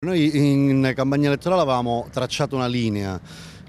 Noi in campagna elettorale avevamo tracciato una linea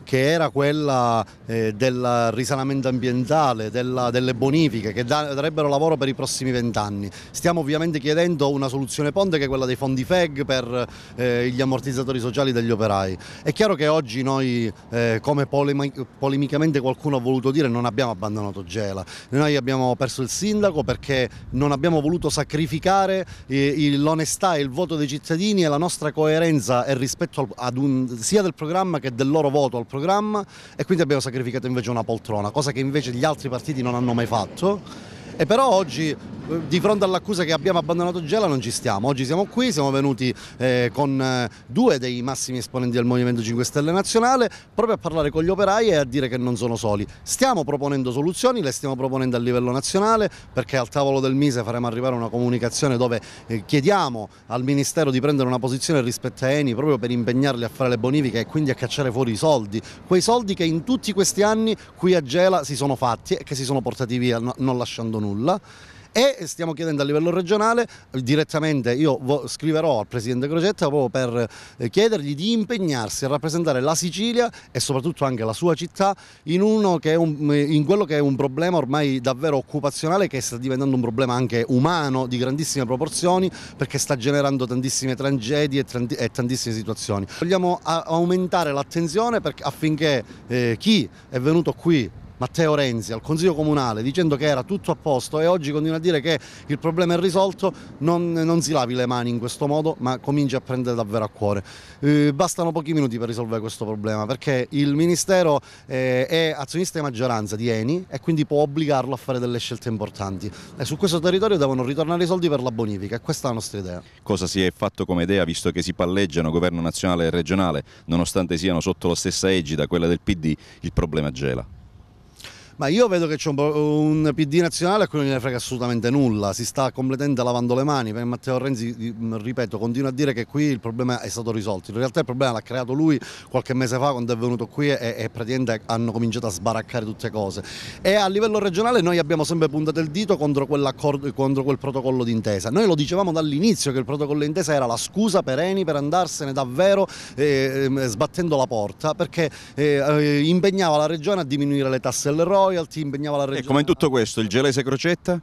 che era quella eh, del risanamento ambientale, della, delle bonifiche che da, darebbero lavoro per i prossimi vent'anni. Stiamo ovviamente chiedendo una soluzione ponte che è quella dei fondi FEG per eh, gli ammortizzatori sociali degli operai. È chiaro che oggi noi, eh, come polemicamente qualcuno ha voluto dire, non abbiamo abbandonato Gela. Noi abbiamo perso il sindaco perché non abbiamo voluto sacrificare eh, l'onestà e il voto dei cittadini e la nostra coerenza e rispetto al, un, sia del programma che del loro voto al programma programma e quindi abbiamo sacrificato invece una poltrona, cosa che invece gli altri partiti non hanno mai fatto. E però oggi di fronte all'accusa che abbiamo abbandonato Gela non ci stiamo, oggi siamo qui, siamo venuti eh, con eh, due dei massimi esponenti del Movimento 5 Stelle Nazionale proprio a parlare con gli operai e a dire che non sono soli. Stiamo proponendo soluzioni, le stiamo proponendo a livello nazionale perché al tavolo del Mise faremo arrivare una comunicazione dove eh, chiediamo al Ministero di prendere una posizione rispetto a Eni proprio per impegnarli a fare le bonifiche e quindi a cacciare fuori i soldi, quei soldi che in tutti questi anni qui a Gela si sono fatti e che si sono portati via non lasciando nulla e stiamo chiedendo a livello regionale direttamente io scriverò al Presidente Crocetta proprio per eh, chiedergli di impegnarsi a rappresentare la Sicilia e soprattutto anche la sua città in, un, eh, in quello che è un problema ormai davvero occupazionale che sta diventando un problema anche umano di grandissime proporzioni perché sta generando tantissime tragedie e tantissime situazioni. Vogliamo aumentare l'attenzione affinché eh, chi è venuto qui Matteo Renzi al Consiglio Comunale dicendo che era tutto a posto e oggi continua a dire che il problema è risolto, non, non si lavi le mani in questo modo ma cominci a prendere davvero a cuore. Eh, bastano pochi minuti per risolvere questo problema perché il Ministero eh, è azionista di maggioranza di Eni e quindi può obbligarlo a fare delle scelte importanti e eh, su questo territorio devono ritornare i soldi per la bonifica e questa è la nostra idea. Cosa si è fatto come idea visto che si palleggiano governo nazionale e regionale nonostante siano sotto la stessa egida, quella del PD, il problema gela? Ma io vedo che c'è un, un PD nazionale a cui non gliene frega assolutamente nulla, si sta completamente lavando le mani, perché Matteo Renzi, mm, ripeto, continua a dire che qui il problema è stato risolto, in realtà il problema l'ha creato lui qualche mese fa quando è venuto qui e, e praticamente hanno cominciato a sbaraccare tutte le cose. E a livello regionale noi abbiamo sempre puntato il dito contro, contro quel protocollo d'intesa, noi lo dicevamo dall'inizio che il protocollo d'intesa era la scusa per Eni per andarsene davvero eh, ehm, sbattendo la porta, perché eh, eh, impegnava la regione a diminuire le tasse e loyalty impegnava la regione. E come in tutto questo, il Gelese Crocetta?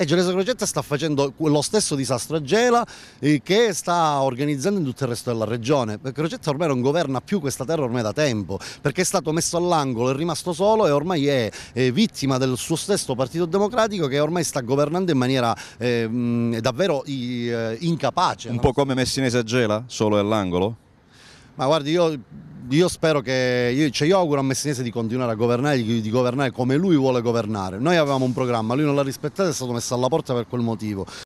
E Gelese Crocetta sta facendo lo stesso disastro a Gela eh, che sta organizzando in tutto il resto della regione. Crocetta ormai non governa più questa terra ormai da tempo, perché è stato messo all'angolo, è rimasto solo e ormai è, vittima del suo stesso Partito Democratico che ormai sta governando in maniera ehm, eh, davvero incapace. Un po' come Messinese a Gela, solo è all'angolo? Ma guardi, io io spero che, io, cioè io auguro a Messinese di continuare a governare, di, governare come lui vuole governare. Noi avevamo un programma, lui non l'ha rispettato e è stato messo alla porta per quel motivo.